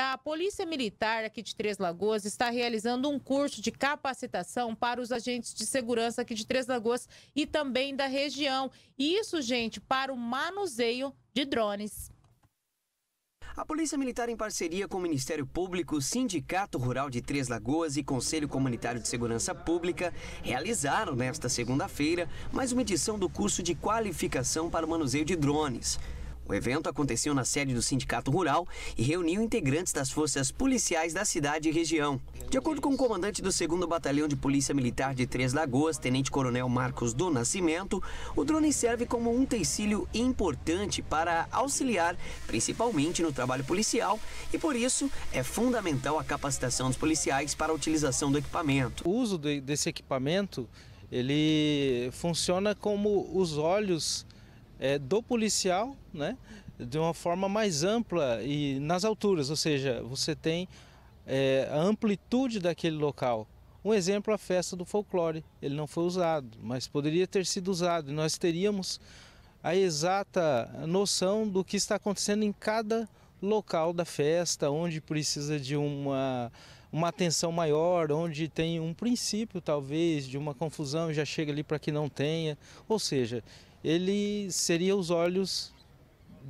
A Polícia Militar aqui de Três Lagoas está realizando um curso de capacitação para os agentes de segurança aqui de Três Lagoas e também da região. Isso, gente, para o manuseio de drones. A Polícia Militar, em parceria com o Ministério Público, Sindicato Rural de Três Lagoas e Conselho Comunitário de Segurança Pública, realizaram nesta segunda-feira mais uma edição do curso de qualificação para o manuseio de drones. O evento aconteceu na sede do Sindicato Rural e reuniu integrantes das forças policiais da cidade e região. De acordo com o comandante do 2 Batalhão de Polícia Militar de Três Lagoas, Tenente Coronel Marcos do Nascimento, o drone serve como um utensílio importante para auxiliar, principalmente no trabalho policial, e por isso é fundamental a capacitação dos policiais para a utilização do equipamento. O uso desse equipamento, ele funciona como os olhos é, do policial, né, de uma forma mais ampla e nas alturas, ou seja, você tem é, a amplitude daquele local. Um exemplo, a festa do folclore, ele não foi usado, mas poderia ter sido usado e nós teríamos a exata noção do que está acontecendo em cada local da festa, onde precisa de uma, uma atenção maior, onde tem um princípio talvez de uma confusão e já chega ali para que não tenha. Ou seja, ele seria os olhos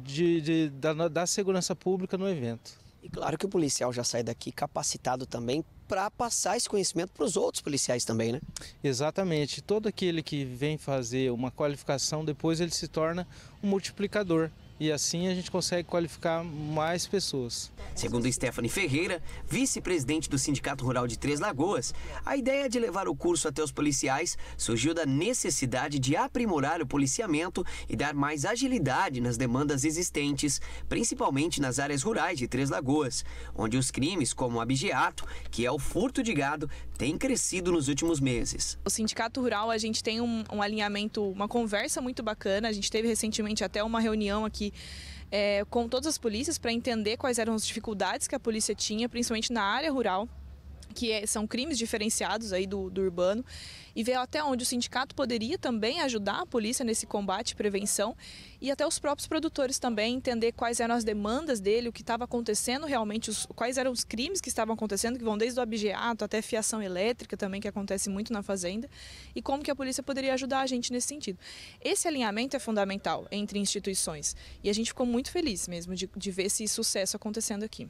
de, de, da, da segurança pública no evento. E claro que o policial já sai daqui capacitado também para passar esse conhecimento para os outros policiais também, né? Exatamente. Todo aquele que vem fazer uma qualificação, depois ele se torna um multiplicador e assim a gente consegue qualificar mais pessoas. Segundo Stephanie Ferreira, vice-presidente do Sindicato Rural de Três Lagoas, a ideia de levar o curso até os policiais surgiu da necessidade de aprimorar o policiamento e dar mais agilidade nas demandas existentes, principalmente nas áreas rurais de Três Lagoas, onde os crimes como o abigeato, que é o furto de gado, têm crescido nos últimos meses. O Sindicato Rural, a gente tem um, um alinhamento, uma conversa muito bacana, a gente teve recentemente até uma reunião aqui aqui é, eh, com todas as polícias para entender quais eram as dificuldades que a polícia tinha, principalmente na área rural que é, são crimes diferenciados aí do, do urbano, e ver até onde o sindicato poderia também ajudar a polícia nesse combate e prevenção, e até os próprios produtores também entender quais eram as demandas dele, o que estava acontecendo realmente, os, quais eram os crimes que estavam acontecendo, que vão desde o abigeato até fiação elétrica também, que acontece muito na fazenda, e como que a polícia poderia ajudar a gente nesse sentido. Esse alinhamento é fundamental entre instituições, e a gente ficou muito feliz mesmo de, de ver esse sucesso acontecendo aqui.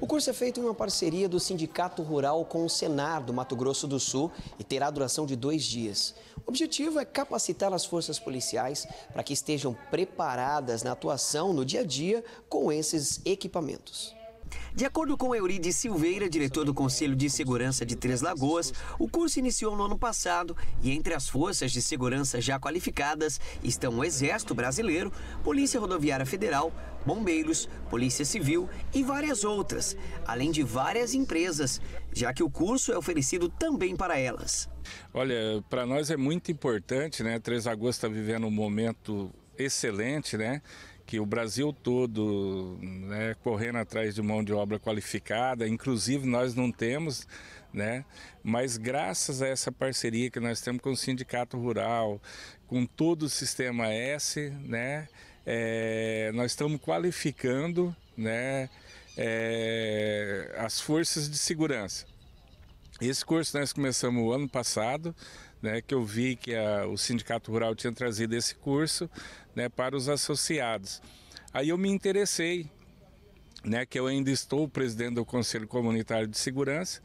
O curso é feito em uma parceria do Sindicato Rural com o Senar do Mato Grosso do Sul e terá duração de dois dias. O objetivo é capacitar as forças policiais para que estejam preparadas na atuação no dia a dia com esses equipamentos. De acordo com Euride Silveira, diretor do Conselho de Segurança de Três Lagoas, o curso iniciou no ano passado e entre as forças de segurança já qualificadas estão o Exército Brasileiro, Polícia Rodoviária Federal, Bombeiros, Polícia Civil e várias outras, além de várias empresas, já que o curso é oferecido também para elas. Olha, para nós é muito importante, né? Três Lagoas está vivendo um momento excelente, né? que o Brasil todo né, correndo atrás de mão de obra qualificada, inclusive nós não temos, né? Mas graças a essa parceria que nós temos com o Sindicato Rural, com todo o Sistema S, né? É, nós estamos qualificando, né? É, as forças de segurança. Esse curso nós começamos o ano passado, né, que eu vi que a, o Sindicato Rural tinha trazido esse curso né, para os associados. Aí eu me interessei, né, que eu ainda estou presidente do Conselho Comunitário de Segurança,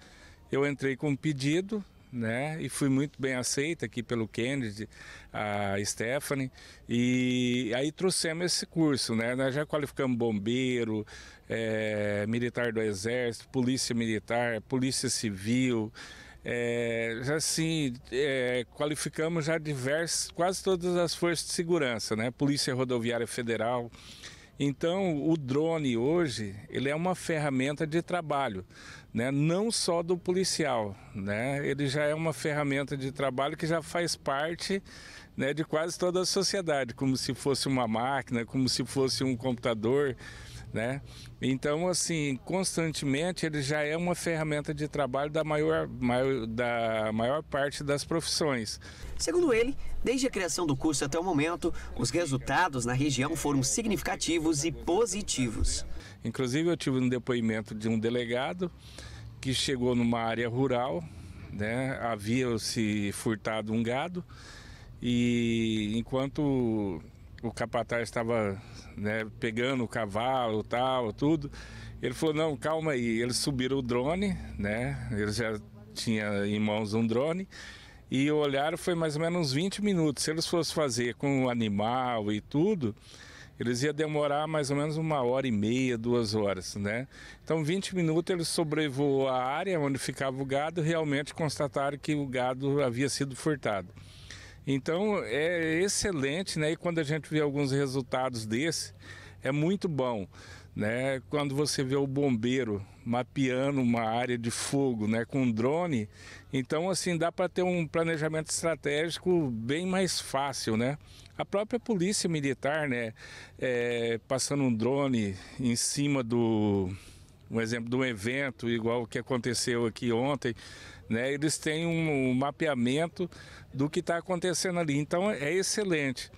eu entrei com um pedido né? E fui muito bem aceita aqui pelo Kennedy, a Stephanie, e aí trouxemos esse curso, né? Nós já qualificamos bombeiro, é, militar do exército, polícia militar, polícia civil, é, já assim, é, qualificamos já diversas, quase todas as forças de segurança, né? Polícia Rodoviária Federal, então, o drone hoje, ele é uma ferramenta de trabalho, né? não só do policial, né? ele já é uma ferramenta de trabalho que já faz parte né, de quase toda a sociedade, como se fosse uma máquina, como se fosse um computador, né? Então, assim, constantemente ele já é uma ferramenta de trabalho da maior, maior, da maior parte das profissões. Segundo ele, desde a criação do curso até o momento, os resultados na região foram significativos e positivos. Inclusive, eu tive um depoimento de um delegado que chegou numa área rural, né? Havia se furtado um gado e enquanto o capataz estava né, pegando o cavalo, tal, tudo. Ele falou: "Não, calma aí". Eles subiram o drone, né? Eles já tinha em mãos um drone e olharam foi mais ou menos uns 20 minutos. Se eles fossem fazer com o animal e tudo, eles ia demorar mais ou menos uma hora e meia, duas horas, né? Então, 20 minutos eles sobrevoou a área onde ficava o gado, realmente constataram que o gado havia sido furtado. Então é excelente, né? E quando a gente vê alguns resultados desse, é muito bom. Né? Quando você vê o bombeiro mapeando uma área de fogo né? com um drone, então assim dá para ter um planejamento estratégico bem mais fácil. Né? A própria polícia militar, né? É, passando um drone em cima do um exemplo de um evento igual o que aconteceu aqui ontem, né? Eles têm um, um mapeamento do que está acontecendo ali. Então é excelente.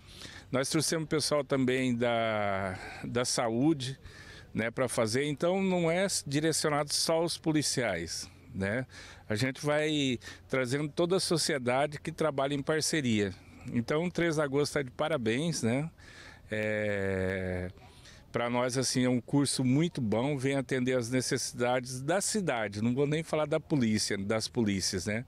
Nós trouxemos pessoal também da, da saúde, né, para fazer. Então não é direcionado só aos policiais, né? A gente vai trazendo toda a sociedade que trabalha em parceria. Então, 3 de agosto está de parabéns, né? É para nós assim é um curso muito bom, vem atender as necessidades da cidade. Não vou nem falar da polícia, das polícias, né?